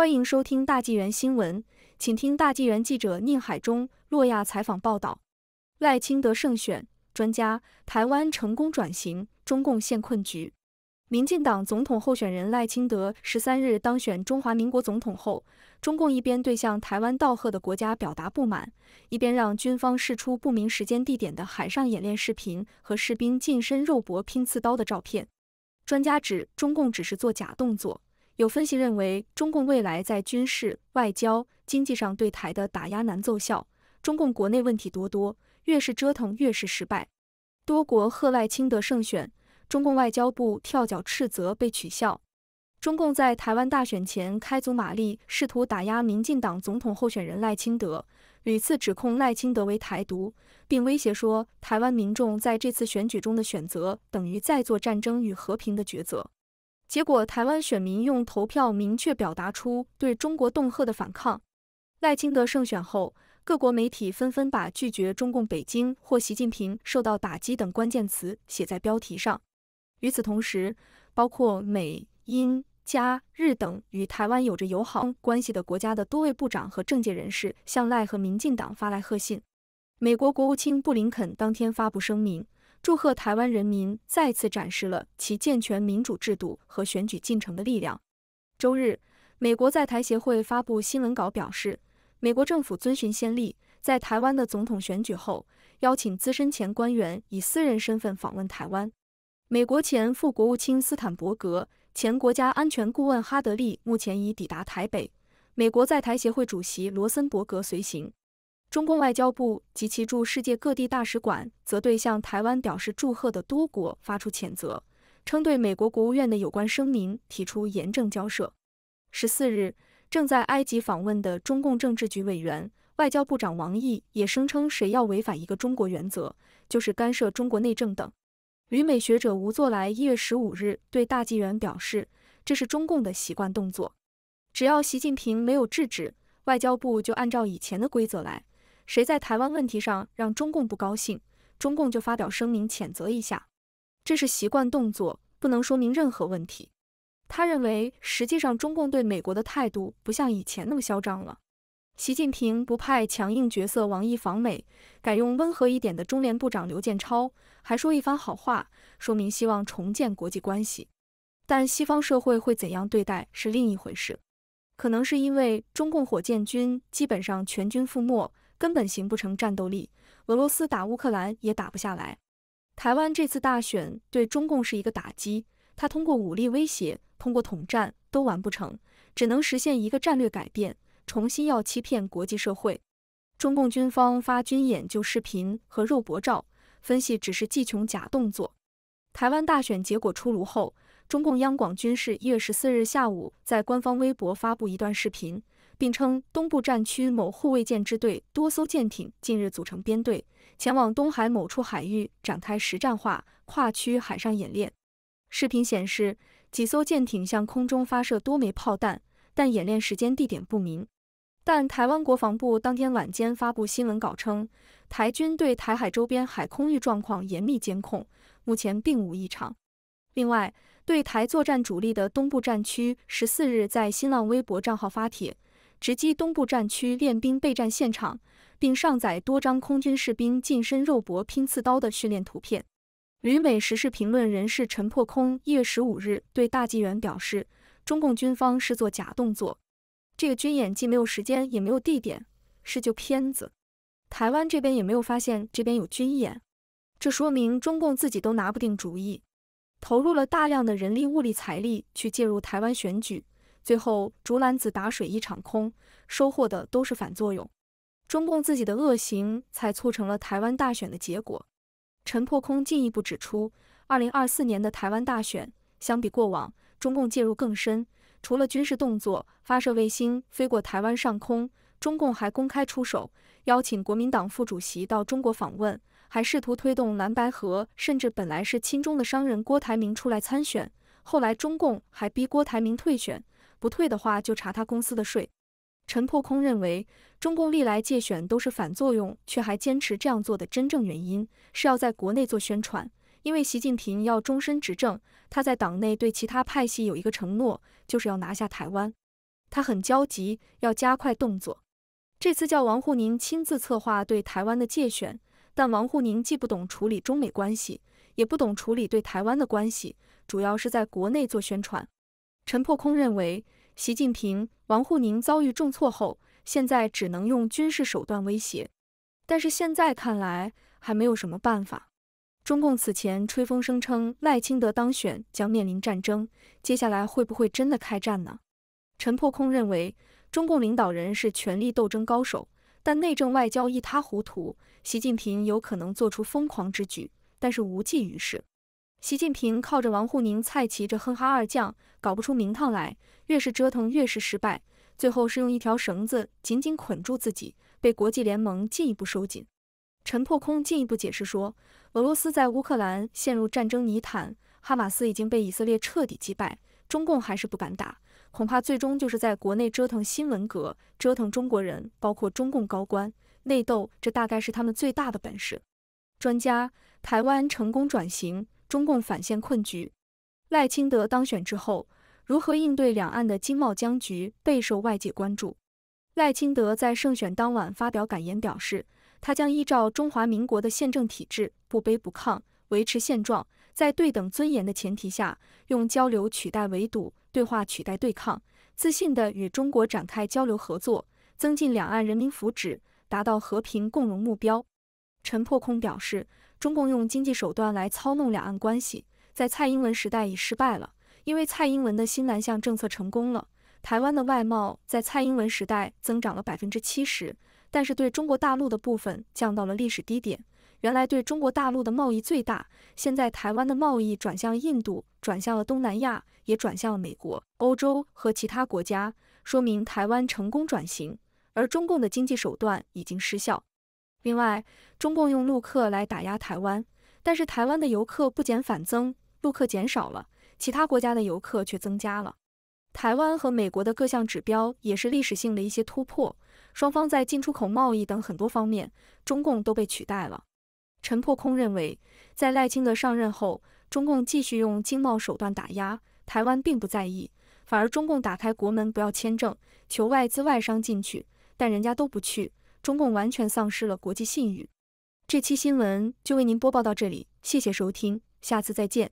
欢迎收听大纪元新闻，请听大纪元记者宁海中、洛亚采访报道：赖清德胜选，专家：台湾成功转型，中共陷困局。民进党总统候选人赖清德十三日当选中华民国总统后，中共一边对向台湾道贺的国家表达不满，一边让军方释出不明时间地点的海上演练视频和士兵近身肉搏拼刺刀的照片。专家指，中共只是做假动作。有分析认为，中共未来在军事、外交、经济上对台的打压难奏效。中共国内问题多多，越是折腾越是失败。多国贺赖清德胜选，中共外交部跳脚斥责被取消。中共在台湾大选前开足马力，试图打压民进党总统候选人赖清德，屡次指控赖清德为台独，并威胁说，台湾民众在这次选举中的选择等于在做战争与和平的抉择。结果，台湾选民用投票明确表达出对中国恫吓的反抗。赖清德胜选后，各国媒体纷纷把“拒绝中共北京或习近平受到打击”等关键词写在标题上。与此同时，包括美、英、加、日等与台湾有着友好关系的国家的多位部长和政界人士向赖和民进党发来贺信。美国国务卿布林肯当天发布声明。祝贺台湾人民再次展示了其健全民主制度和选举进程的力量。周日，美国在台协会发布新闻稿表示，美国政府遵循先例，在台湾的总统选举后，邀请资深前官员以私人身份访问台湾。美国前副国务卿斯坦伯格、前国家安全顾问哈德利目前已抵达台北，美国在台协会主席罗森伯格随行。中共外交部及其驻世界各地大使馆则对向台湾表示祝贺的多国发出谴责，称对美国国务院的有关声明提出严正交涉。十四日，正在埃及访问的中共政治局委员、外交部长王毅也声称，谁要违反一个中国原则，就是干涉中国内政等。旅美学者吴作来一月十五日对大纪元表示，这是中共的习惯动作，只要习近平没有制止，外交部就按照以前的规则来。谁在台湾问题上让中共不高兴，中共就发表声明谴责一下，这是习惯动作，不能说明任何问题。他认为，实际上中共对美国的态度不像以前那么嚣张了。习近平不派强硬角色王毅访美，改用温和一点的中联部长刘建超，还说一番好话，说明希望重建国际关系。但西方社会会怎样对待是另一回事。可能是因为中共火箭军基本上全军覆没。根本形不成战斗力，俄罗斯打乌克兰也打不下来。台湾这次大选对中共是一个打击，他通过武力威胁，通过统战都完不成，只能实现一个战略改变，重新要欺骗国际社会。中共军方发军演就视频和肉搏照，分析只是技穷假动作。台湾大选结果出炉后，中共央广军事一月十四日下午在官方微博发布一段视频。并称东部战区某护卫舰支队多艘舰艇近日组成编队，前往东海某处海域展开实战化跨区海上演练。视频显示，几艘舰艇向空中发射多枚炮弹，但演练时间地点不明。但台湾国防部当天晚间发布新闻稿称，台军对台海周边海空域状况严密监控，目前并无异常。另外，对台作战主力的东部战区十四日在新浪微博账号发帖。直击东部战区练兵备战现场，并上载多张空军士兵近身肉搏、拼刺刀的训练图片。旅美时事评论人士陈破空一月十五日对大纪元表示：“中共军方是做假动作，这个军演既没有时间，也没有地点，是就片子。台湾这边也没有发现这边有军演，这说明中共自己都拿不定主意，投入了大量的人力、物力、财力去介入台湾选举。”最后竹篮子打水一场空，收获的都是反作用。中共自己的恶行才促成了台湾大选的结果。陈破空进一步指出，二零二四年的台湾大选相比过往，中共介入更深。除了军事动作，发射卫星飞过台湾上空，中共还公开出手，邀请国民党副主席到中国访问，还试图推动蓝白河，甚至本来是亲中的商人郭台铭出来参选，后来中共还逼郭台铭退选。不退的话，就查他公司的税。陈破空认为，中共历来借选都是反作用，却还坚持这样做的真正原因，是要在国内做宣传。因为习近平要终身执政，他在党内对其他派系有一个承诺，就是要拿下台湾。他很焦急，要加快动作。这次叫王沪宁亲自策划对台湾的借选，但王沪宁既不懂处理中美关系，也不懂处理对台湾的关系，主要是在国内做宣传。陈破空认为，习近平、王沪宁遭遇重挫后，现在只能用军事手段威胁，但是现在看来还没有什么办法。中共此前吹风声称赖清德当选将面临战争，接下来会不会真的开战呢？陈破空认为，中共领导人是权力斗争高手，但内政外交一塌糊涂，习近平有可能做出疯狂之举，但是无济于事。习近平靠着王沪宁、蔡奇这哼哈二将搞不出名堂来，越是折腾越是失败，最后是用一条绳子紧紧捆住自己，被国际联盟进一步收紧。陈破空进一步解释说，俄罗斯在乌克兰陷入战争泥潭，哈马斯已经被以色列彻底击败，中共还是不敢打，恐怕最终就是在国内折腾新文革，折腾中国人，包括中共高官内斗，这大概是他们最大的本事。专家，台湾成功转型。中共反宪困局，赖清德当选之后，如何应对两岸的经贸僵局备受外界关注。赖清德在胜选当晚发表感言，表示他将依照中华民国的宪政体制，不卑不亢，维持现状，在对等尊严的前提下，用交流取代围堵，对话取代对抗，自信地与中国展开交流合作，增进两岸人民福祉，达到和平共荣目标。陈破空表示。中共用经济手段来操弄两岸关系，在蔡英文时代已失败了，因为蔡英文的新南向政策成功了，台湾的外贸在蔡英文时代增长了百分之七十，但是对中国大陆的部分降到了历史低点。原来对中国大陆的贸易最大，现在台湾的贸易转向印度，转向了东南亚，也转向了美国、欧洲和其他国家，说明台湾成功转型，而中共的经济手段已经失效。另外，中共用陆客来打压台湾，但是台湾的游客不减反增，陆客减少了，其他国家的游客却增加了。台湾和美国的各项指标也是历史性的一些突破，双方在进出口贸易等很多方面，中共都被取代了。陈破空认为，在赖清德上任后，中共继续用经贸手段打压台湾，并不在意，反而中共打开国门，不要签证，求外资外商进去，但人家都不去。中共完全丧失了国际信誉。这期新闻就为您播报到这里，谢谢收听，下次再见。